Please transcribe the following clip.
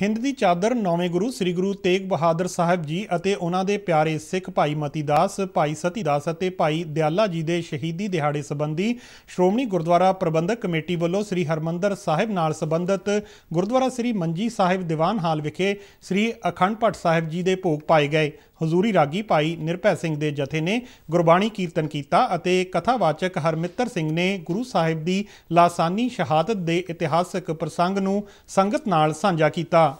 ਹਿੰਦ ਦੀ ਚਾਦਰ ਨੌਵੇਂ ਗੁਰੂ ਸ੍ਰੀ ਗੁਰੂ ਤੇਗ ਬਹਾਦਰ ਸਾਹਿਬ ਜੀ ਅਤੇ ਉਹਨਾਂ ਦੇ ਪਿਆਰੇ ਸਿੱਖ ਭਾਈ ਮਤੀਦਾਸ ਭਾਈ ਸਤੀਦਾਸ ਅਤੇ ਭਾਈ ਦਿਆਲਾ ਜੀ ਦੇ ਸ਼ਹੀਦੀ ਦਿਹਾੜੇ ਸੰਬੰਧੀ ਸ਼੍ਰੋਮਣੀ ਗੁਰਦੁਆਰਾ ਪ੍ਰਬੰਧਕ ਕਮੇਟੀ ਵੱਲੋਂ ਸ੍ਰੀ ਹਰਮੰਦਰ ਸਾਹਿਬ ਨਾਲ ਸੰਬੰਧਤ ਗੁਰਦੁਆਰਾ ਸ੍ਰੀ ਮੰਜੀ ਸਾਹਿਬ ਦੀਵਾਨ ਹਾਲ ਵਿਖੇ ਸ੍ਰੀ ਅਖੰਡ ਪਾਠ ਸਾਹਿਬ ਜੀ ਦੇ ਭੋਗ ਪਾਏ ਗਏ ਹਜ਼ੂਰੀ ਰਾਗੀ ਭਾਈ ਨਿਰਭੈ ਸਿੰਘ ਦੇ ਜਥੇ ਨੇ ਗੁਰਬਾਣੀ ਕੀਰਤਨ ਕੀਤਾ ਅਤੇ ਕਥਾਵਾਚਕ ਹਰਮਿੱਤਰ ਸਿੰਘ ਨੇ ਗੁਰੂ ਸਾਹਿਬ ਦੀ ਲਾਸਾਨੀ ਸ਼ਹਾਦਤ ਦੇ ਇਤਿਹਾਸਕ ਪ੍ਰਸੰਗ ਨੂੰ ਸੰਗਤ ਨਾਲ ਸਾਂਝਾ ਕੀਤਾ